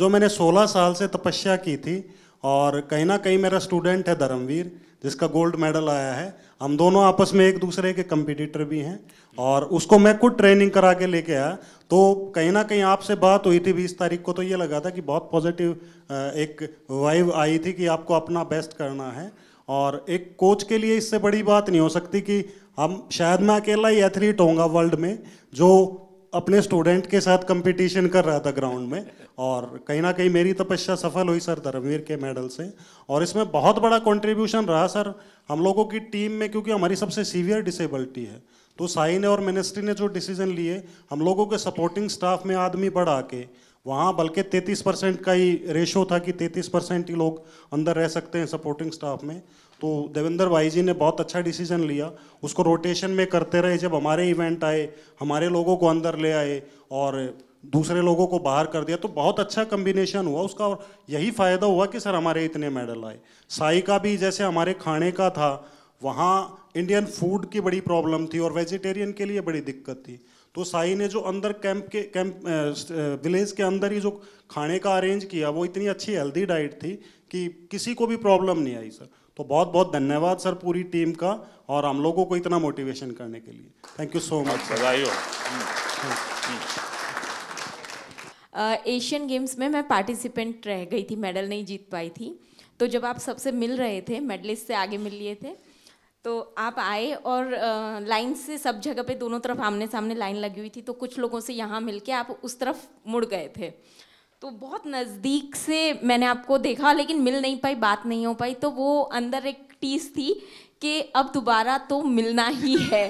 जो मैंने 16 साल से तपस्या की थी और कहीं ना कहीं मेरा स्टूडेंट है धर्मवीर जिसका गोल्ड मेडल आया है हम दोनों आपस में एक दूसरे के कंपिटिटर भी हैं और उसको मैं खुद ट्रेनिंग करा के लेके आया तो कहीं ना कहीं आपसे बात हुई थी बीस तारीख को तो ये लगा था कि बहुत पॉजिटिव एक वाइव आई थी कि आपको अपना बेस्ट करना है और एक कोच के लिए इससे बड़ी बात नहीं हो सकती कि हम शायद मैं अकेला ही एथलीट होंगे वर्ल्ड में जो अपने स्टूडेंट के साथ कंपटीशन कर रहा था ग्राउंड में और कहीं ना कहीं मेरी तपस्या सफल हुई सर धर्मवीर के मेडल से और इसमें बहुत बड़ा कंट्रीब्यूशन रहा सर हम लोगों की टीम में क्योंकि हमारी सबसे सीवियर डिसेबिलिटी है तो साई ने और मिनिस्ट्री ने जो डिसीजन लिए हम लोगों के सपोर्टिंग स्टाफ में आदमी बढ़ा के वहाँ बल्कि 33 परसेंट का ही रेशो था कि 33 परसेंट ही लोग अंदर रह सकते हैं सपोर्टिंग स्टाफ में तो देवेंद्र भाई जी ने बहुत अच्छा डिसीजन लिया उसको रोटेशन में करते रहे जब हमारे इवेंट आए हमारे लोगों को अंदर ले आए और दूसरे लोगों को बाहर कर दिया तो बहुत अच्छा कम्बिनेशन हुआ उसका और यही फ़ायदा हुआ कि सर हमारे इतने मेडल आए साई का भी जैसे हमारे खाने का था वहाँ इंडियन फूड की बड़ी प्रॉब्लम थी और वेजिटेरियन के लिए बड़ी दिक्कत थी तो साई ने जो अंदर कैंप के कैंप विलेज के अंदर ही जो खाने का अरेंज किया वो इतनी अच्छी हेल्दी डाइट थी कि किसी को भी प्रॉब्लम नहीं आई सर तो बहुत बहुत धन्यवाद सर पूरी टीम का और हम लोगों को इतना मोटिवेशन करने के लिए thank you so much sir Asian games में मैं पार्टिसिपेंट रह गई थी मेडल नहीं जीत पाई थी तो जब आप सबसे मिल रहे थे मेडलिस्ट से आगे मिल लिए थे तो आप आए और लाइन से सब जगह पे दोनों तरफ आमने सामने लाइन लगी हुई थी तो कुछ लोगों से यहाँ मिलके आप उस तरफ मुड़ गए थे तो बहुत नज़दीक से मैंने आपको देखा लेकिन मिल नहीं पाई बात नहीं हो पाई तो वो अंदर एक टीस थी कि अब दोबारा तो मिलना ही है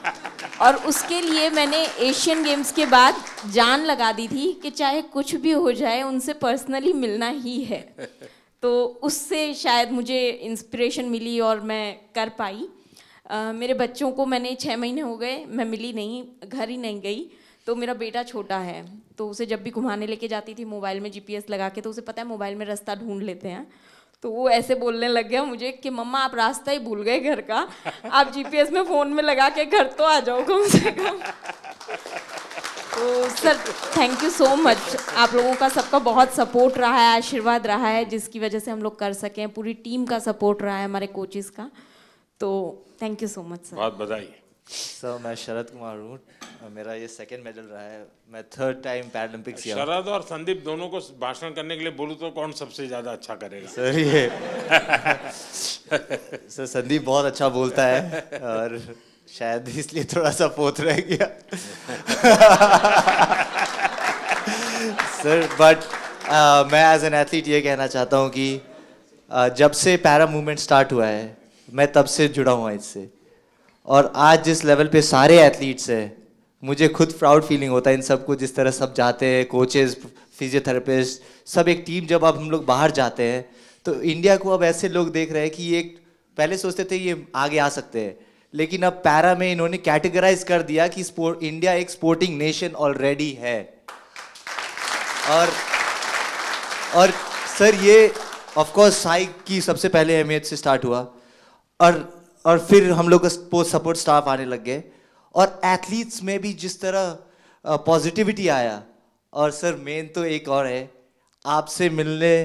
और उसके लिए मैंने एशियन गेम्स के बाद जान लगा दी थी कि चाहे कुछ भी हो जाए उनसे पर्सनली मिलना ही है तो उससे शायद मुझे इंस्पिरेशन मिली और मैं कर पाई Uh, मेरे बच्चों को मैंने छः महीने हो गए मैं मिली नहीं घर ही नहीं गई तो मेरा बेटा छोटा है तो उसे जब भी घुमाने लेके जाती थी मोबाइल में जीपीएस लगा के तो उसे पता है मोबाइल में रास्ता ढूंढ लेते हैं तो वो ऐसे बोलने लग गया मुझे कि मम्मा आप रास्ता ही भूल गए घर का आप जीपीएस में फ़ोन में लगा के घर तो आ जाओ कम से कम तो sir thank you so much आप लोगों का सबका बहुत सपोर्ट रहा है आशीर्वाद रहा है जिसकी वजह से हम लोग कर सके हैं पूरी टीम का सपोर्ट रहा है हमारे कोचेस का तो thank you so much sir बहुत बधाई सर मैं शरद कुमार हूँ मेरा ये सेकंड मेडल रहा है मैं थर्ड टाइम पैरालंपिक्स शरद और संदीप दोनों को भाषण करने के लिए बोलूँ तो कौन सबसे ज़्यादा अच्छा करेगा सर ये सर संदीप बहुत अच्छा बोलता है और शायद इसलिए थोड़ा सा पोत रह गया सर बट uh, मैं एज एन एथलीट ये कहना चाहता हूँ कि uh, जब से पैरा मूवमेंट स्टार्ट हुआ है मैं तब से जुड़ा हुआ इससे और आज जिस लेवल पे सारे एथलीट्स हैं मुझे खुद प्राउड फीलिंग होता है इन सबको जिस तरह सब जाते हैं कोचेज फिजियोथेरेपिस्ट सब एक टीम जब अब हम लोग बाहर जाते हैं तो इंडिया को अब ऐसे लोग देख रहे हैं कि ये पहले सोचते थे ये आगे आ सकते हैं लेकिन अब पैरा में इन्होंने कैटेगराइज कर दिया कि इंडिया एक स्पोर्टिंग नेशन ऑलरेडी है और और सर ये ऑफ कोर्स साइक की सबसे पहले अहमियत से स्टार्ट हुआ और और फिर हम लोग का सपोर्ट स्टाफ आने लग गए और एथलीट्स में भी जिस तरह पॉजिटिविटी आया और सर मेन तो एक और है आपसे मिलने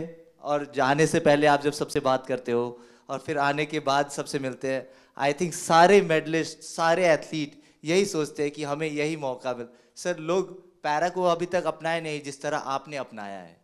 और जाने से पहले आप जब सबसे बात करते हो और फिर आने के बाद सबसे मिलते हैं आई थिंक सारे मेडलिस्ट सारे एथलीट यही सोचते हैं कि हमें यही मौका मिल सर लोग पैरा को अभी तक अपनाए नहीं जिस तरह आपने अपनाया है